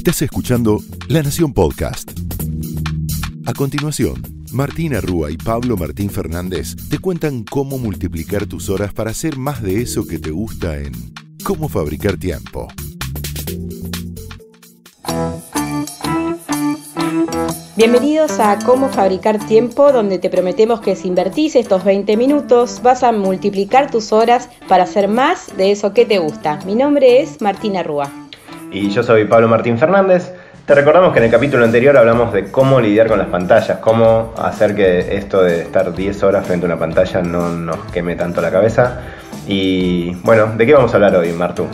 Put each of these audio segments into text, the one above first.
Estás escuchando La Nación Podcast. A continuación, Martina Rúa y Pablo Martín Fernández te cuentan cómo multiplicar tus horas para hacer más de eso que te gusta en Cómo fabricar tiempo. Bienvenidos a Cómo fabricar tiempo, donde te prometemos que si invertís estos 20 minutos vas a multiplicar tus horas para hacer más de eso que te gusta. Mi nombre es Martina Rúa y yo soy Pablo Martín Fernández. Te recordamos que en el capítulo anterior hablamos de cómo lidiar con las pantallas, cómo hacer que esto de estar 10 horas frente a una pantalla no nos queme tanto la cabeza. Y bueno, ¿de qué vamos a hablar hoy, Martu?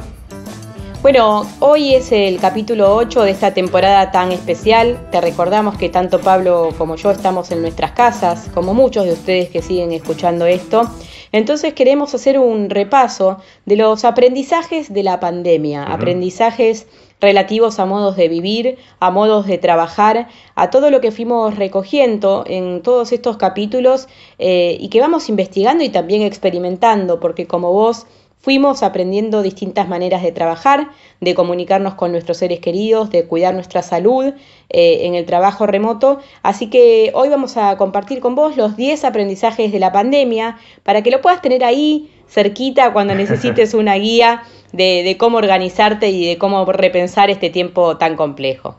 Bueno, hoy es el capítulo 8 de esta temporada tan especial. Te recordamos que tanto Pablo como yo estamos en nuestras casas, como muchos de ustedes que siguen escuchando esto. Entonces queremos hacer un repaso de los aprendizajes de la pandemia, aprendizajes relativos a modos de vivir, a modos de trabajar, a todo lo que fuimos recogiendo en todos estos capítulos eh, y que vamos investigando y también experimentando, porque como vos fuimos aprendiendo distintas maneras de trabajar, de comunicarnos con nuestros seres queridos, de cuidar nuestra salud eh, en el trabajo remoto. Así que hoy vamos a compartir con vos los 10 aprendizajes de la pandemia para que lo puedas tener ahí cerquita cuando necesites una guía de, cómo organizarte y de cómo repensar este tiempo tan complejo.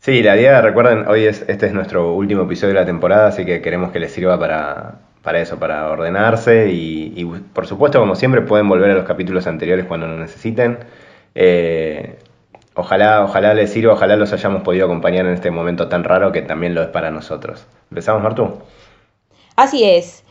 Sí, la idea, recuerden, hoy es, este es nuestro último episodio de la temporada, así que queremos que les sirva para para eso, para ordenarse y, por supuesto, como siempre, pueden volver a los capítulos anteriores cuando lo necesiten. Eh, ojalá, ojalá les sirva, ojalá los hayamos podido acompañar en este momento tan raro que también lo es para nosotros. Empezamos, Martú. Así es.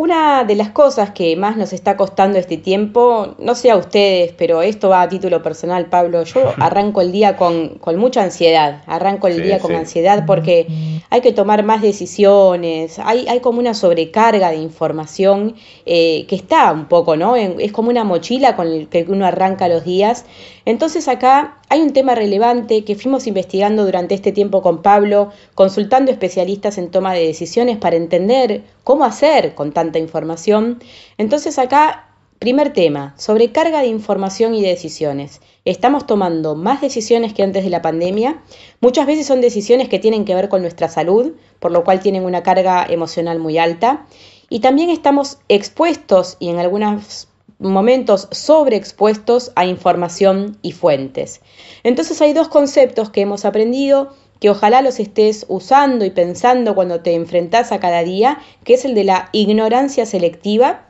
Una de las cosas que más nos está costando este tiempo, no sé a ustedes, pero esto va a título personal, Pablo, yo arranco el día con, mucha ansiedad, arranco el día con ansiedad porque hay que tomar más decisiones, hay, hay como una sobrecarga de información eh, que está un poco, ¿no? es como una mochila con la que uno arranca los días. Entonces acá hay un tema relevante que fuimos investigando durante este tiempo con Pablo, consultando especialistas en toma de decisiones para entender cómo hacer con tanta información. Entonces acá Primer tema, sobrecarga de información y de decisiones. Estamos tomando más decisiones que antes de la pandemia. Muchas veces son decisiones que tienen que ver con nuestra salud, por lo cual tienen una carga emocional muy alta. Y también estamos expuestos y en algunas momentos sobreexpuestos a información y fuentes. Entonces hay dos conceptos que hemos aprendido que ojalá los estés usando y pensando cuando te enfrentás a cada día, que es el de la ignorancia selectiva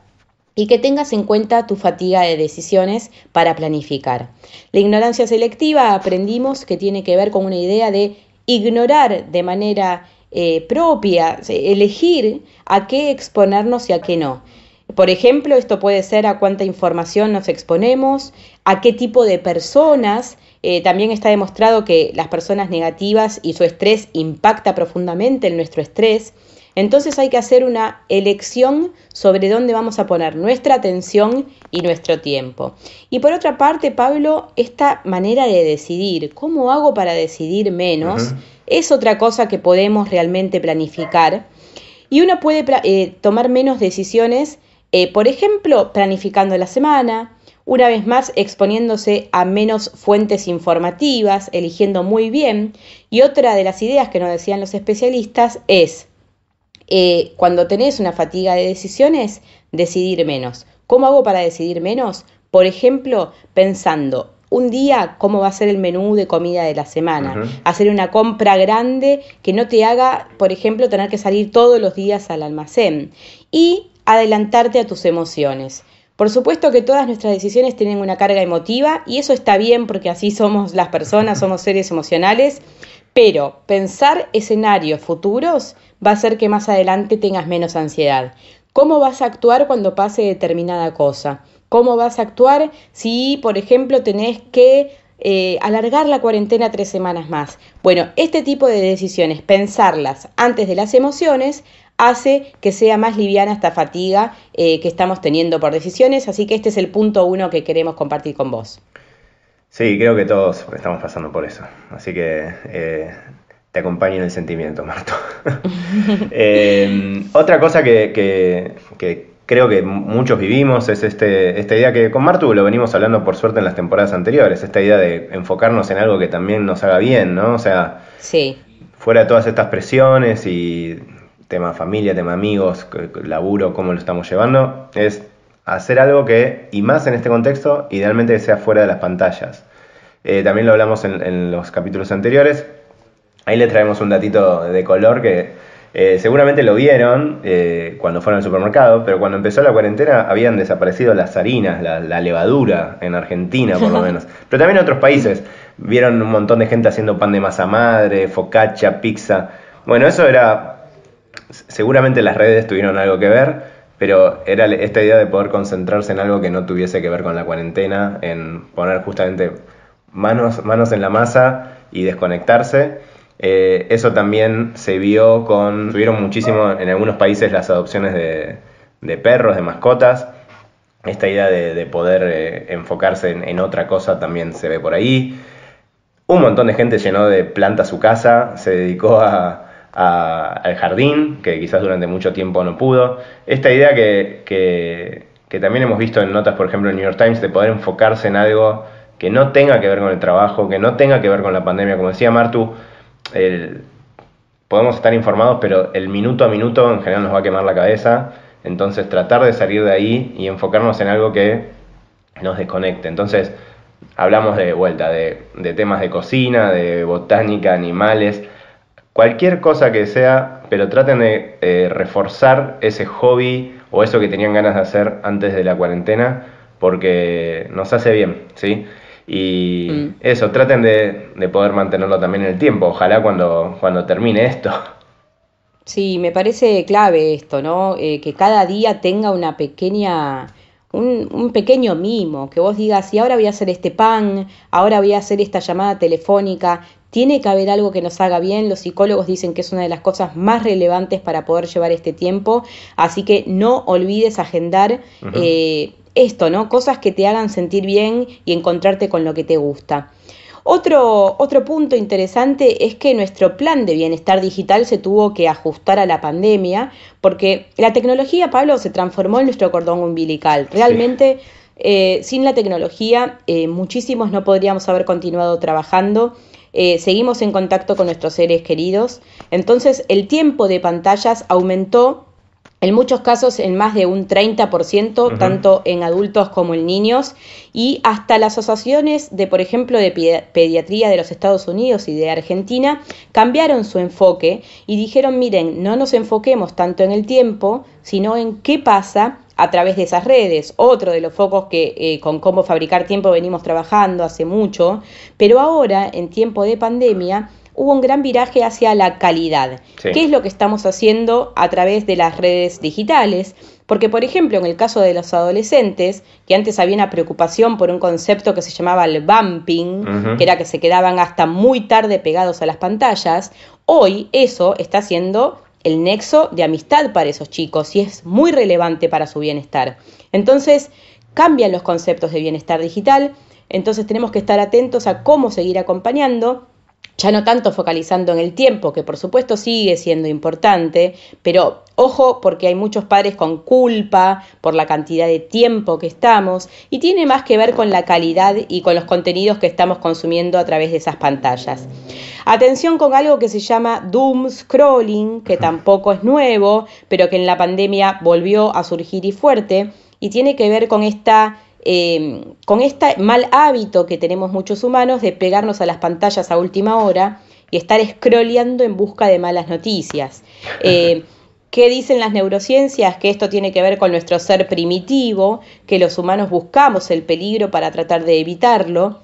y que tengas en cuenta tu fatiga de decisiones para planificar. La ignorancia selectiva aprendimos que tiene que ver con una idea de ignorar de manera eh, propia, eh, elegir a qué exponernos y a qué no. Por ejemplo, esto puede ser a cuánta información nos exponemos, a qué tipo de personas. Eh, también está demostrado que las personas negativas y su estrés impacta profundamente en nuestro estrés. Entonces hay que hacer una elección sobre dónde vamos a poner nuestra atención y nuestro tiempo. Y por otra parte, Pablo, esta manera de decidir, ¿cómo hago para decidir menos? Es otra cosa que podemos realmente planificar. Y uno puede eh, tomar menos decisiones eh, por ejemplo, planificando la semana, una vez más exponiéndose a menos fuentes informativas, eligiendo muy bien. Y otra de las ideas que nos decían los especialistas es, eh, cuando tenés una fatiga de decisiones, decidir menos. ¿Cómo hago para decidir menos? Por ejemplo, pensando un día cómo va a ser el menú de comida de la semana. Hacer una compra grande que no te haga, por ejemplo, tener que salir todos los días al almacén. Y adelantarte a tus emociones. Por supuesto que todas nuestras decisiones tienen una carga emotiva y eso está bien porque así somos las personas, somos seres emocionales, pero pensar escenarios futuros va a hacer que más adelante tengas menos ansiedad. ¿Cómo vas a actuar cuando pase determinada cosa? ¿Cómo vas a actuar si, por ejemplo, tenés que eh, alargar la cuarentena tres semanas más? Bueno, este tipo de decisiones, pensarlas antes de las emociones, hace que sea más liviana esta fatiga eh, que estamos teniendo por decisiones. Así que este es el punto uno que queremos compartir con vos. Sí, creo que todos estamos pasando por eso. Así que eh, te acompaño en el sentimiento, Marto. Eh, otra cosa que, creo que muchos vivimos, es este, esta idea que con Martu lo venimos hablando por suerte en las temporadas anteriores, esta idea de enfocarnos en algo que también nos haga bien, ¿no? O sea, fuera de todas estas presiones y tema familia, tema amigos, laburo, cómo lo estamos llevando, es hacer algo que, y más en este contexto, idealmente sea fuera de las pantallas. Eh, también lo hablamos en, los capítulos anteriores. Ahí les traemos un datito de color que eh, seguramente lo vieron eh, cuando fueron al supermercado, pero cuando empezó la cuarentena habían desaparecido las harinas, la, levadura, en Argentina por lo menos, pero también en otros países. Vieron un montón de gente haciendo pan de masa madre, focaccia, pizza. Bueno, eso era seguramente las redes tuvieron algo que ver, pero era esta idea de poder concentrarse en algo que no tuviese que ver con la cuarentena, en poner justamente manos, manos en la masa y desconectarse. Eh, eso también se vio con, tuvieron muchísimo en algunos países las adopciones de, perros, de mascotas. Esta idea de, poder eh, enfocarse en, en otra cosa también se ve por ahí. Un montón de gente llenó de planta su casa, se dedicó a, al jardín, que quizás durante mucho tiempo no pudo. Esta idea que, también hemos visto en notas, por ejemplo, en New York Times, de poder enfocarse en algo que no tenga que ver con el trabajo, que no tenga que ver con la pandemia. Como decía Martu, podemos estar informados, pero el minuto a minuto en general nos va a quemar la cabeza. Entonces tratar de salir de ahí y enfocarnos en algo que nos desconecte. Entonces hablamos de vuelta de, de temas de cocina, de botánica, animales Cualquier cosa que sea, pero traten de eh, reforzar ese hobby o eso que tenían ganas de hacer antes de la cuarentena, porque nos hace bien, ¿sí? Y mm. eso, traten de, poder mantenerlo también en el tiempo, ojalá cuando, cuando termine esto. Sí, me parece clave esto, ¿no? Eh, que cada día tenga una pequeña un, pequeño mimo, que vos digas, y ahora voy a hacer este pan, ahora voy a hacer esta llamada telefónica, tiene que haber algo que nos haga bien, los psicólogos dicen que es una de las cosas más relevantes para poder llevar este tiempo, así que no olvides agendar eh, esto, ¿no? Cosas que te hagan sentir bien y encontrarte con lo que te gusta. Otro, otro punto interesante es que nuestro plan de bienestar digital se tuvo que ajustar a la pandemia, porque la tecnología, Pablo, se transformó en nuestro cordón umbilical. Realmente, eh, sin la tecnología, eh, muchísimos no podríamos haber continuado trabajando. Eh, seguimos en contacto con nuestros seres queridos. Entonces, el tiempo de pantallas aumentó en muchos casos en más de un 30%, tanto en adultos como en niños, y hasta las asociaciones de, por ejemplo, de pediatría de los Estados Unidos y de Argentina, cambiaron su enfoque y dijeron, miren, no nos enfoquemos tanto en el tiempo, sino en qué pasa a través de esas redes. Otro de los focos que eh, con cómo fabricar tiempo venimos trabajando hace mucho, pero ahora, en tiempo de pandemia, hubo un gran viraje hacia la calidad. ¿Qué es lo que estamos haciendo a través de las redes digitales? Porque, por ejemplo, en el caso de los adolescentes, que antes había una preocupación por un concepto que se llamaba el bumping, que era que se quedaban hasta muy tarde pegados a las pantallas, hoy eso está siendo el nexo de amistad para esos chicos y es muy relevante para su bienestar. Entonces, cambian los conceptos de bienestar digital, entonces tenemos que estar atentos a cómo seguir acompañando ya no tanto focalizando en el tiempo, que por supuesto sigue siendo importante, pero ojo porque hay muchos padres con culpa por la cantidad de tiempo que estamos y tiene más que ver con la calidad y con los contenidos que estamos consumiendo a través de esas pantallas. Atención con algo que se llama doom scrolling, que tampoco es nuevo, pero que en la pandemia volvió a surgir y fuerte y tiene que ver con esta Em, con este mal hábito que tenemos muchos humanos de pegarnos a las pantallas a última hora y estar scrolleando en busca de malas noticias. Em, ¿Qué dicen las neurociencias? Que esto tiene que ver con nuestro ser primitivo, que los humanos buscamos el peligro para tratar de evitarlo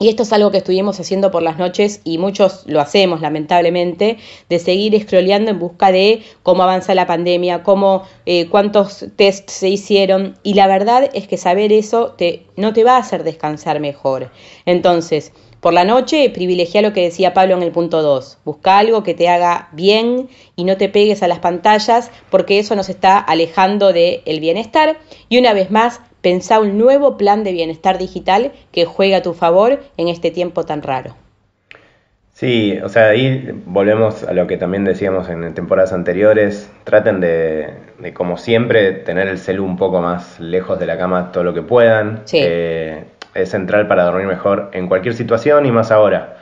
y esto es algo que estuvimos haciendo por las noches y muchos lo hacemos lamentablemente, de seguir escroleando en busca de cómo avanza la pandemia, cómo, eh, cuántos tests se hicieron. Y la verdad es que saber eso te, no te va a hacer descansar mejor. Entonces, por la noche, privilegia lo que decía Pablo en el punto 2. Busca algo que te haga bien y no te pegues a las pantallas porque eso nos está alejando del bienestar. Y una vez más, pensá un nuevo plan de bienestar digital que juega a tu favor en este tiempo tan raro. Sí, o sea, ahí volvemos a lo que también decíamos en temporadas anteriores. Traten de, como siempre, tener el celu un poco más lejos de la cama todo lo que puedan. Sí. Eh, es central para dormir mejor en cualquier situación y más ahora.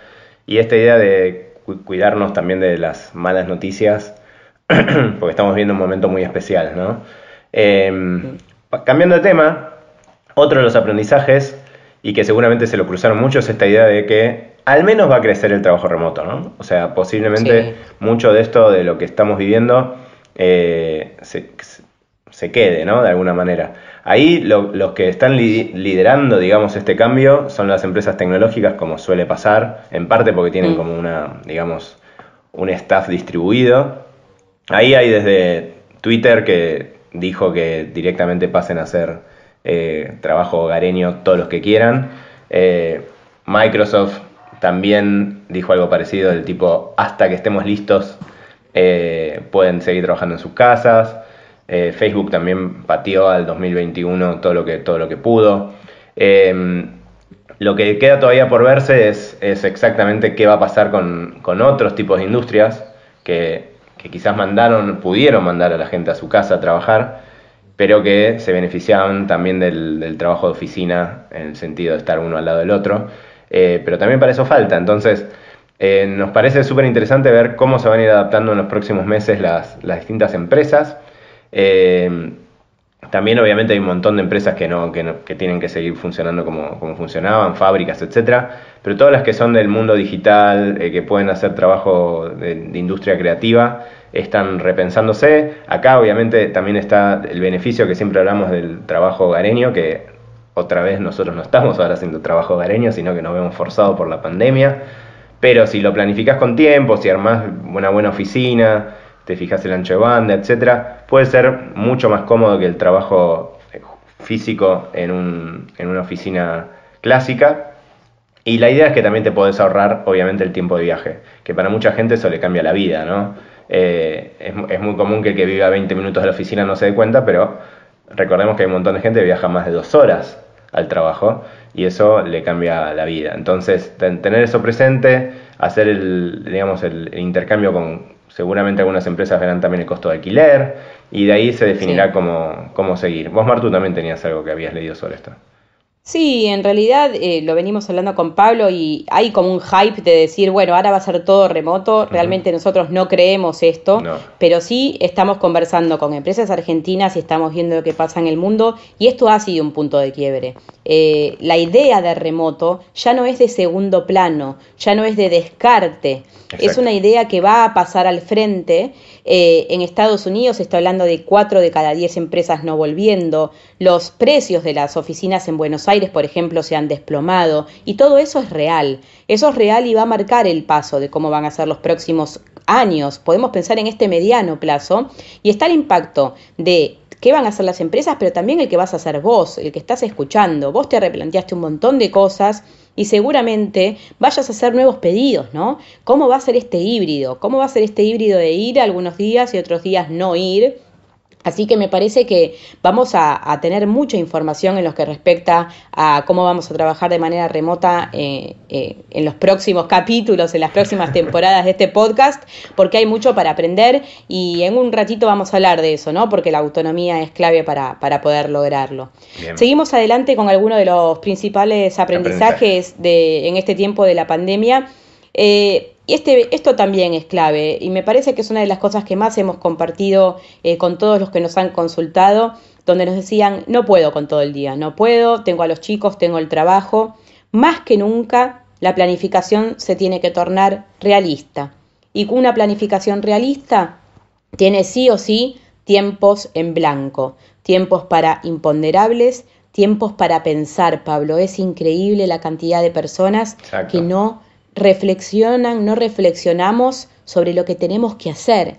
Y esta idea de cuidarnos también de las malas noticias, porque estamos viendo un momento muy especial, ¿no? Em, cambiando de tema, otro de los aprendizajes, y que seguramente se lo cruzaron muchos, es esta idea de que al menos va a crecer el trabajo remoto, ¿no? O sea, posiblemente mucho de esto, de lo que estamos viviendo, eh, se, se quede, ¿no? De alguna manera. Ahí los que están liderando, digamos, este cambio son las empresas tecnológicas, como suele pasar, en parte porque tienen mm. como una, digamos, un staff distribuido. Ahí hay desde Twitter que dijo que directamente pasen a hacer eh, trabajo hogareño todos los que quieran. Eh, Microsoft también dijo algo parecido del tipo, hasta que estemos listos, eh, pueden seguir trabajando en sus casas. Eh, Facebook también pateó al 2021 todo lo que, todo lo que pudo. Em, lo que queda todavía por verse es, exactamente qué va a pasar con, otros tipos de industrias que, quizás mandaron, pudieron mandar a la gente a su casa a trabajar, pero que se beneficiaban también del, trabajo de oficina en el sentido de estar uno al lado del otro. Eh, pero también para eso falta. Entonces, eh, nos parece súper interesante ver cómo se van a ir adaptando en los próximos meses las, las distintas empresas Em, también obviamente hay un montón de empresas que no, que, tienen que seguir funcionando como, funcionaban, fábricas, etcétera, pero todas las que son del mundo digital, eh, que pueden hacer trabajo de, de, industria creativa, están repensándose. Acá obviamente también está el beneficio que siempre hablamos del trabajo hogareño, que otra vez nosotros no estamos ahora haciendo trabajo hogareño, sino que nos vemos forzados por la pandemia. Pero si lo planificás con tiempo, si armás una buena oficina, te fijas el ancho de banda, etcétera, puede ser mucho más cómodo que el trabajo físico en, un, en, una oficina clásica. Y la idea es que también te podés ahorrar, obviamente, el tiempo de viaje, que para mucha gente eso le cambia la vida, ¿no? Eh, es, muy común que el que viva 20 minutos de la oficina no se dé cuenta, pero recordemos que hay un montón de gente que viaja más de dos horas al trabajo y eso le cambia la vida. Entonces, tener eso presente, hacer el, digamos, el intercambio con, seguramente algunas empresas verán también el costo de alquiler y de ahí se definirá cómo, cómo seguir. Vos, Martu, también tenías algo que habías leído sobre esto. Sí, en realidad eh, lo venimos hablando con Pablo y hay como un hype de decir, bueno, ahora va a ser todo remoto, realmente nosotros no creemos esto, pero sí estamos conversando con empresas argentinas y estamos viendo lo que pasa en el mundo y esto ha sido un punto de quiebre. Eh, la idea de remoto ya no es de segundo plano, ya no es de descarte, es una idea que va a pasar al frente. Eh, en Estados Unidos se está hablando de 4 de cada 10 empresas no volviendo, los precios de las oficinas en Buenos Aires, Aires, por ejemplo, se han desplomado. Y todo eso es real. Eso es real y va a marcar el paso de cómo van a ser los próximos años. Podemos pensar en este mediano plazo. Y está el impacto de qué van a hacer las empresas, pero también el que vas a hacer vos, el que estás escuchando. Vos te replanteaste un montón de cosas y seguramente vayas a hacer nuevos pedidos, ¿no? ¿Cómo va a ser este híbrido? ¿Cómo va a ser este híbrido de ir algunos días y otros días no ir? Así que me parece que vamos a, tener mucha información en lo que respecta a cómo vamos a trabajar de manera remota eh, eh, en los próximos capítulos, en las próximas temporadas de este podcast, porque hay mucho para aprender y en un ratito vamos a hablar de eso, ¿no? Porque la autonomía es clave para, poder lograrlo. Seguimos adelante con algunos de los principales aprendizajes de, en este tiempo de la pandemia. Eh, y este, esto también es clave y me parece que es una de las cosas que más hemos compartido eh, con todos los que nos han consultado, donde nos decían, no puedo con todo el día, no puedo, tengo a los chicos, tengo el trabajo. Más que nunca, la planificación se tiene que tornar realista. Y una planificación realista tiene sí o sí tiempos en blanco, tiempos para imponderables, tiempos para pensar, Pablo. Es increíble la cantidad de personas que no reflexionan, no reflexionamos sobre lo que tenemos que hacer.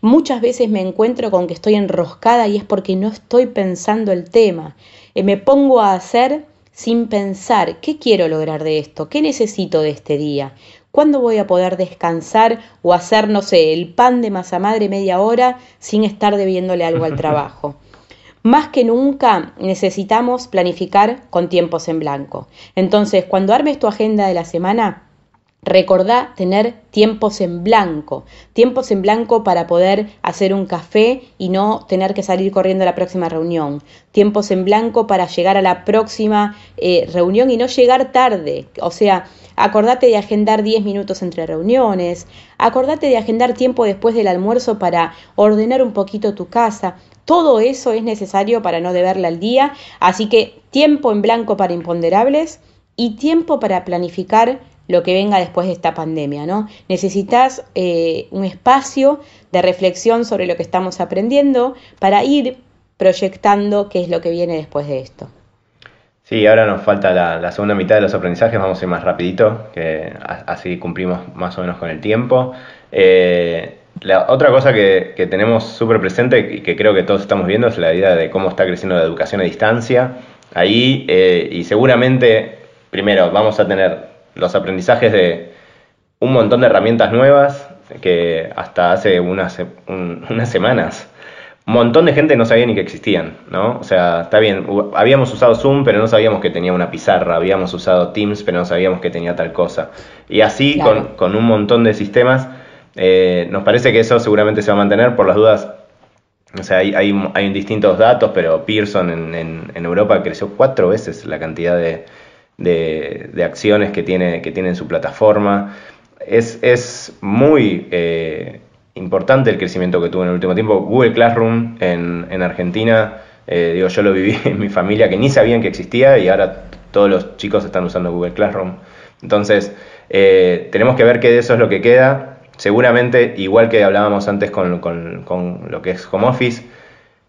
Muchas veces me encuentro con que estoy enroscada y es porque no estoy pensando el tema. Eh, me pongo a hacer sin pensar qué quiero lograr de esto, qué necesito de este día, cuándo voy a poder descansar o hacer, no sé, el pan de masa madre media hora sin estar debiéndole algo al trabajo. Más que nunca necesitamos planificar con tiempos en blanco. Entonces, cuando armes tu agenda de la semana, Recordá tener tiempos en blanco, tiempos en blanco para poder hacer un café y no tener que salir corriendo a la próxima reunión, tiempos en blanco para llegar a la próxima eh, reunión y no llegar tarde. O sea, acordate de agendar 10 minutos entre reuniones, acordate de agendar tiempo después del almuerzo para ordenar un poquito tu casa. Todo eso es necesario para no deberle al día, así que tiempo en blanco para imponderables y tiempo para planificar lo que venga después de esta pandemia, ¿no? Necesitas eh, un espacio de reflexión sobre lo que estamos aprendiendo para ir proyectando qué es lo que viene después de esto. Sí, ahora nos falta la, segunda mitad de los aprendizajes, vamos a ir más rapidito, que así cumplimos más o menos con el tiempo. Eh, la otra cosa que, tenemos súper presente y que creo que todos estamos viendo es la idea de cómo está creciendo la educación a distancia. Ahí, eh, y seguramente, primero, vamos a tener los aprendizajes de un montón de herramientas nuevas que hasta hace unas, unas semanas un montón de gente no sabía ni que existían, ¿no? O sea, está bien, habíamos usado Zoom, pero no sabíamos que tenía una pizarra, habíamos usado Teams, pero no sabíamos que tenía tal cosa. Y así con, un montón de sistemas, eh, nos parece que eso seguramente se va a mantener por las dudas. O sea, hay, hay, hay distintos datos, pero Pearson en, en Europa creció cuatro veces la cantidad de, de, acciones que tiene, que tiene su plataforma. Es, es muy eh, importante el crecimiento que tuvo en el último tiempo. Google Classroom en, Argentina, eh, digo, yo lo viví en mi familia que ni sabían que existía y ahora todos los chicos están usando Google Classroom. Entonces, eh, tenemos que ver qué de eso es lo que queda. Seguramente, igual que hablábamos antes con, con lo que es home office,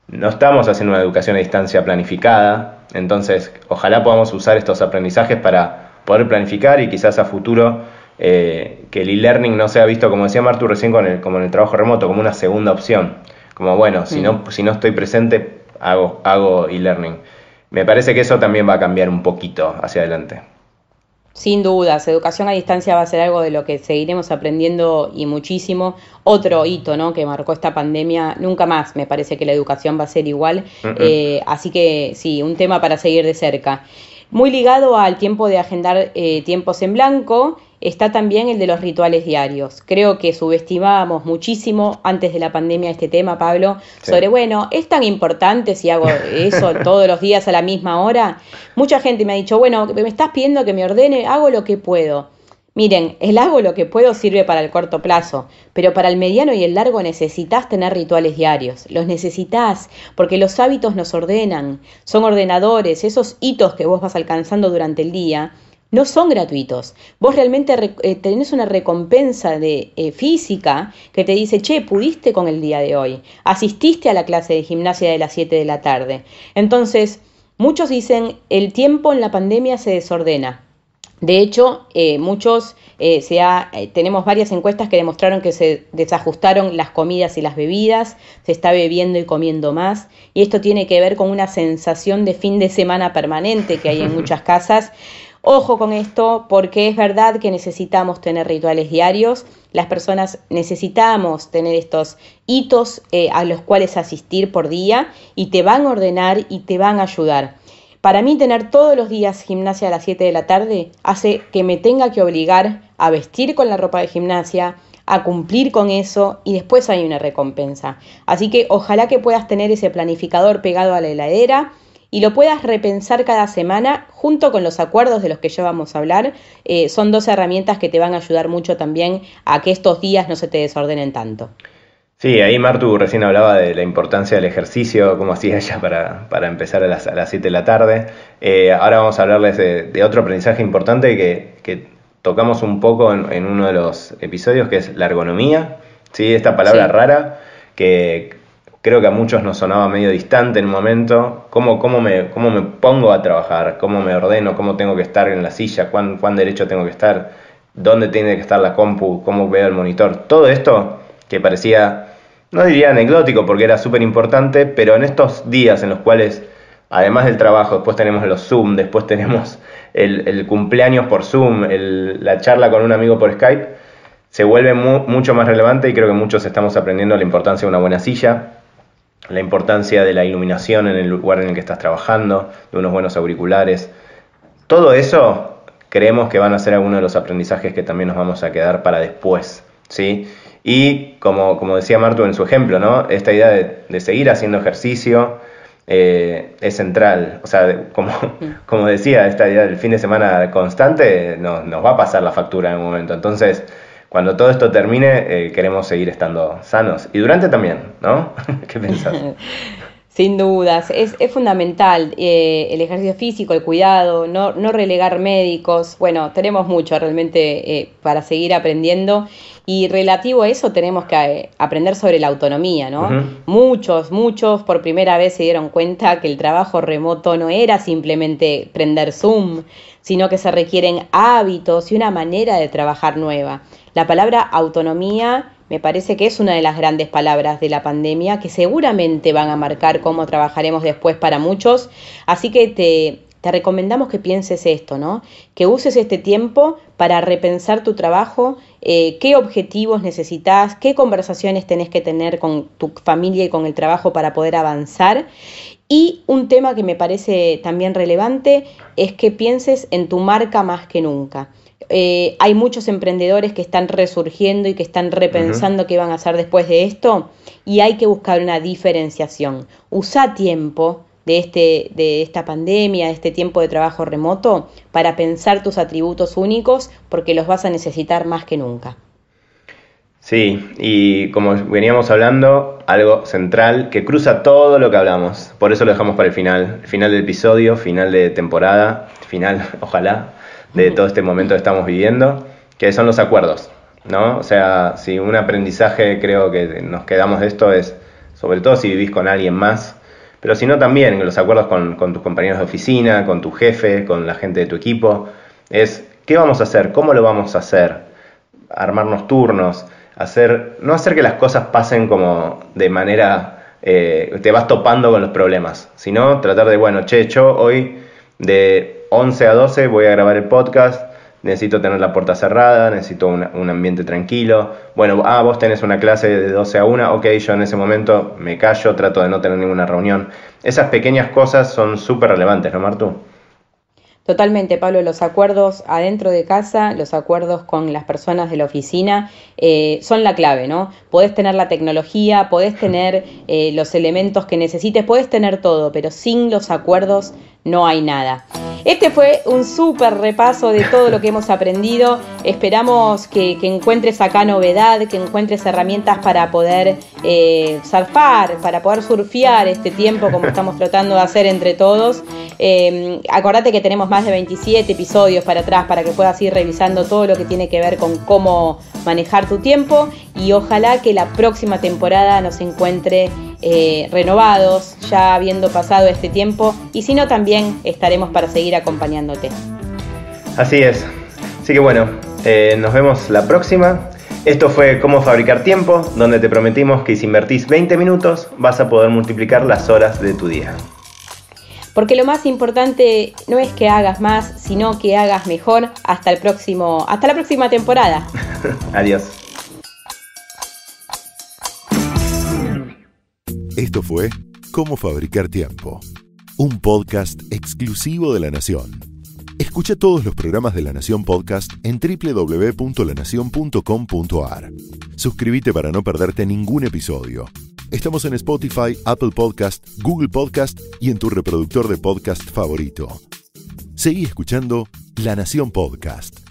no estamos haciendo una educación a distancia planificada, entonces, ojalá podamos usar estos aprendizajes para poder planificar y quizás a futuro eh, que el e-learning no sea visto, como decía Martu recién, con el, como en el trabajo remoto, como una segunda opción. Como, bueno, si, no, si no estoy presente, hago, hago e-learning. Me parece que eso también va a cambiar un poquito hacia adelante. Sin dudas, educación a distancia va a ser algo de lo que seguiremos aprendiendo y muchísimo. Otro hito ¿no? que marcó esta pandemia, nunca más me parece que la educación va a ser igual. Eh, así que sí, un tema para seguir de cerca. Muy ligado al tiempo de agendar eh, tiempos en blanco, está también el de los rituales diarios. Creo que subestimábamos muchísimo antes de la pandemia este tema, Pablo, sobre, bueno, ¿es tan importante si hago eso todos los días a la misma hora? Mucha gente me ha dicho, bueno, me estás pidiendo que me ordene, hago lo que puedo. Miren, el hago lo que puedo sirve para el corto plazo, pero para el mediano y el largo necesitas tener rituales diarios. Los necesitas porque los hábitos nos ordenan, son ordenadores, esos hitos que vos vas alcanzando durante el día no son gratuitos. Vos realmente eh, tenés una recompensa de, eh, física que te dice, che, pudiste con el día de hoy, asististe a la clase de gimnasia de las 7 de la tarde. Entonces, muchos dicen, el tiempo en la pandemia se desordena. De hecho, eh, muchos tenemos varias encuestas que demostraron que se desajustaron las comidas y las bebidas, se está bebiendo y comiendo más, y esto tiene que ver con una sensación de fin de semana permanente que hay en muchas casas, Ojo con esto porque es verdad que necesitamos tener rituales diarios, las personas necesitamos tener estos hitos eh, a los cuales asistir por día y te van a ordenar y te van a ayudar. Para mí tener todos los días gimnasia a las 7 de la tarde hace que me tenga que obligar a vestir con la ropa de gimnasia, a cumplir con eso y después hay una recompensa. Así que ojalá que puedas tener ese planificador pegado a la heladera y lo puedas repensar cada semana junto con los acuerdos de los que ya vamos a hablar. Eh, son dos herramientas que te van a ayudar mucho también a que estos días no se te desordenen tanto. Sí, ahí Martu recién hablaba de la importancia del ejercicio, como hacía ella para, para empezar a las, 7 de la tarde. Eh, ahora vamos a hablarles de, otro aprendizaje importante que, tocamos un poco en, uno de los episodios, que es la ergonomía. ¿sí? Esta palabra rara que creo que a muchos nos sonaba medio distante en un momento, cómo, cómo, me, cómo me pongo a trabajar, cómo me ordeno, cómo tengo que estar en la silla, cuán, cuán derecho tengo que estar, dónde tiene que estar la compu, cómo veo el monitor, todo esto que parecía, no diría anecdótico porque era súper importante, pero en estos días en los cuales, además del trabajo, después tenemos los Zoom, después tenemos el, cumpleaños por Zoom, la charla con un amigo por Skype, se vuelve mucho más relevante y creo que muchos estamos aprendiendo la importancia de una buena silla, la importancia de la iluminación en el lugar en el que estás trabajando, de unos buenos auriculares. Todo eso creemos que van a ser algunos de los aprendizajes que también nos vamos a quedar para después, ¿sí? Y como, como decía Martu en su ejemplo, ¿no? Esta idea de, seguir haciendo ejercicio eh, es central. O sea, como, como decía, esta idea del fin de semana constante nos, nos va a pasar la factura en un momento. Entonces, cuando todo esto termine, eh, queremos seguir estando sanos. Y durante también, ¿no? ¿Qué pensás? Sin dudas, es, fundamental eh, el ejercicio físico, el cuidado, no, relegar médicos. Bueno, tenemos mucho realmente eh, para seguir aprendiendo y relativo a eso tenemos que aprender sobre la autonomía, ¿no? Muchos, muchos por primera vez se dieron cuenta que el trabajo remoto no era simplemente prender Zoom, sino que se requieren hábitos y una manera de trabajar nueva. La palabra autonomía me parece que es una de las grandes palabras de la pandemia que seguramente van a marcar cómo trabajaremos después para muchos. Así que te, recomendamos que pienses esto, ¿no? Que uses este tiempo para repensar tu trabajo, eh, qué objetivos necesitas, qué conversaciones tenés que tener con tu familia y con el trabajo para poder avanzar. Y un tema que me parece también relevante es que pienses en tu marca más que nunca. Eh, hay muchos emprendedores que están resurgiendo y que están repensando qué van a hacer después de esto y hay que buscar una diferenciación. Usa tiempo de, este, de esta pandemia, de este tiempo de trabajo remoto, para pensar tus atributos únicos porque los vas a necesitar más que nunca. Sí, y como veníamos hablando, algo central que cruza todo lo que hablamos. Por eso lo dejamos para el final. Final del episodio, final de temporada, final, ojalá, de todo este momento que estamos viviendo, que son los acuerdos, ¿no? O sea, si un aprendizaje creo que nos quedamos de esto es, sobre todo si vivís con alguien más, pero si no también los acuerdos con, tus compañeros de oficina, con tu jefe, con la gente de tu equipo, es qué vamos a hacer, cómo lo vamos a hacer, armarnos turnos, hacer, no hacer que las cosas pasen como de manera eh, te vas topando con los problemas, sino tratar de, bueno, che, yo hoy de 11 a 12 voy a grabar el podcast, necesito tener la puerta cerrada, necesito un ambiente tranquilo. Bueno, ah, vos tenés una clase de 12 a 1, ok, yo en ese momento me callo, trato de no tener ninguna reunión. Esas pequeñas cosas son súper relevantes, ¿no, Martu? Totalmente, Pablo, los acuerdos adentro de casa, los acuerdos con las personas de la oficina eh, son la clave, ¿no? Podés tener la tecnología, podés tener eh, los elementos que necesites, podés tener todo, pero sin los acuerdos no hay nada. Este fue un súper repaso de todo lo que hemos aprendido. Esperamos que, encuentres acá novedad, que encuentres herramientas para poder surfar, eh, para poder surfear este tiempo como estamos tratando de hacer entre todos. Em, acordate que tenemos más de 27 episodios para atrás para que puedas ir revisando todo lo que tiene que ver con cómo manejar tu tiempo y ojalá que la próxima temporada nos encuentre eh, renovados, ya habiendo pasado este tiempo, y si no, también estaremos para seguir acompañándote. Así es. Así que bueno, eh, nos vemos la próxima. Esto fue Cómo Fabricar Tiempo, donde te prometimos que si invertís 20 minutos vas a poder multiplicar las horas de tu día. Porque lo más importante no es que hagas más, sino que hagas mejor. Hasta el próximo, hasta la próxima temporada. Adiós. Esto fue Cómo Fabricar Tiempo, un podcast exclusivo de La Nación. Escucha todos los programas de La Nación Podcast en www.lanacion.com.ar. Suscríbete para no perderte ningún episodio. Estamos en Spotify, Apple Podcast, Google Podcast y en tu reproductor de podcast favorito. Seguí escuchando La Nación Podcast.